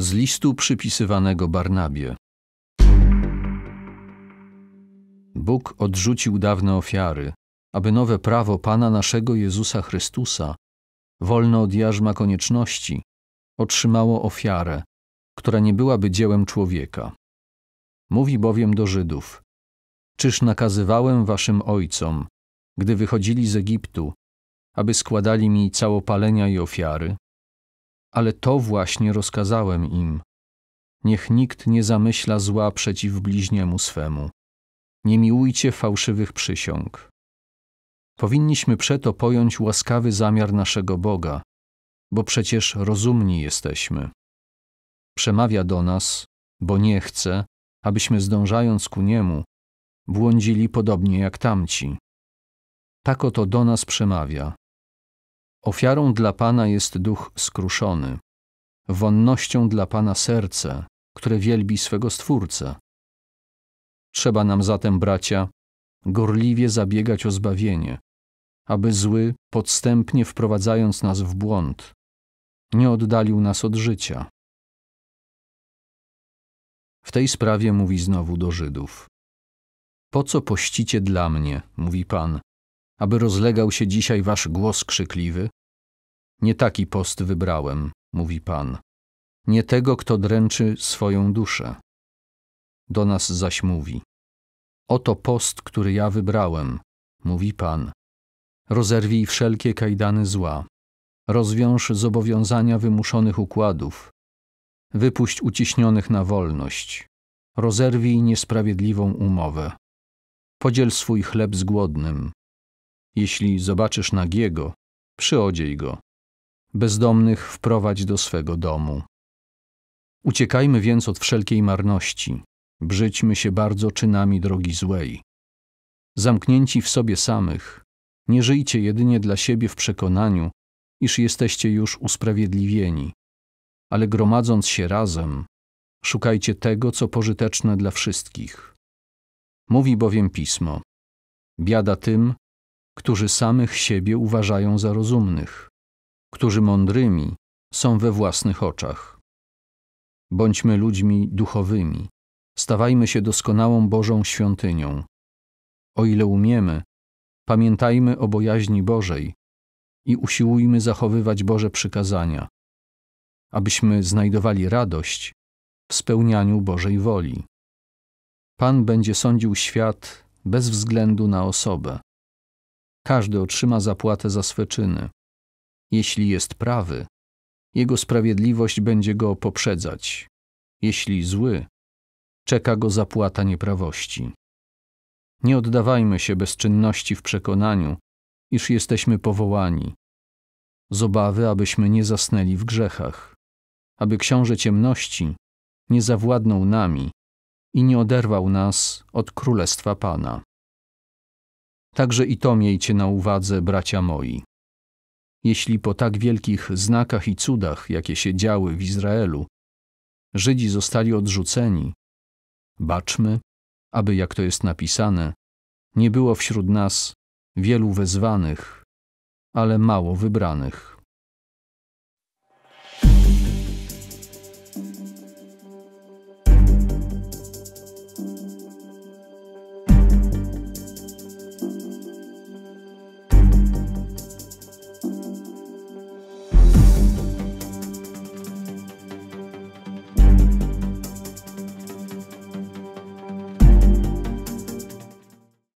z listu przypisywanego Barnabie. Bóg odrzucił dawne ofiary, aby nowe prawo Pana naszego Jezusa Chrystusa, wolne od jarzma konieczności, otrzymało ofiarę, która nie byłaby dziełem człowieka. Mówi bowiem do Żydów: Czyż nakazywałem waszym ojcom, gdy wychodzili z Egiptu, aby składali mi całopalenia i ofiary? ale to właśnie rozkazałem im. Niech nikt nie zamyśla zła przeciw bliźniemu swemu. Nie miłujcie fałszywych przysiąg. Powinniśmy przeto pojąć łaskawy zamiar naszego Boga, bo przecież rozumni jesteśmy. Przemawia do nas, bo nie chce, abyśmy zdążając ku Niemu, błądzili podobnie jak tamci. Tak oto do nas przemawia, Ofiarą dla Pana jest duch skruszony, wonnością dla Pana serce, które wielbi swego Stwórcę. Trzeba nam zatem, bracia, gorliwie zabiegać o zbawienie, aby zły, podstępnie wprowadzając nas w błąd, nie oddalił nas od życia. W tej sprawie mówi znowu do Żydów. Po co pościcie dla mnie, mówi Pan, aby rozlegał się dzisiaj wasz głos krzykliwy? Nie taki post wybrałem, mówi Pan. Nie tego, kto dręczy swoją duszę. Do nas zaś mówi. Oto post, który ja wybrałem, mówi Pan. Rozerwij wszelkie kajdany zła. Rozwiąż zobowiązania wymuszonych układów. Wypuść uciśnionych na wolność. Rozerwij niesprawiedliwą umowę. Podziel swój chleb z głodnym. Jeśli zobaczysz nagiego, przyodziej go bezdomnych wprowadź do swego domu. Uciekajmy więc od wszelkiej marności, brzydźmy się bardzo czynami drogi złej. Zamknięci w sobie samych, nie żyjcie jedynie dla siebie w przekonaniu, iż jesteście już usprawiedliwieni, ale gromadząc się razem, szukajcie tego, co pożyteczne dla wszystkich. Mówi bowiem pismo: Biada tym, którzy samych siebie uważają za rozumnych którzy mądrymi są we własnych oczach. Bądźmy ludźmi duchowymi, stawajmy się doskonałą Bożą świątynią. O ile umiemy, pamiętajmy o bojaźni Bożej i usiłujmy zachowywać Boże przykazania, abyśmy znajdowali radość w spełnianiu Bożej woli. Pan będzie sądził świat bez względu na osobę. Każdy otrzyma zapłatę za swe czyny. Jeśli jest prawy, jego sprawiedliwość będzie go poprzedzać. Jeśli zły, czeka go zapłata nieprawości. Nie oddawajmy się bezczynności w przekonaniu, iż jesteśmy powołani, z obawy, abyśmy nie zasnęli w grzechach, aby książę ciemności nie zawładnął nami i nie oderwał nas od królestwa Pana. Także i to miejcie na uwadze, bracia moi jeśli po tak wielkich znakach i cudach, jakie się działy w Izraelu, Żydzi zostali odrzuceni, baczmy, aby, jak to jest napisane, nie było wśród nas wielu wezwanych, ale mało wybranych.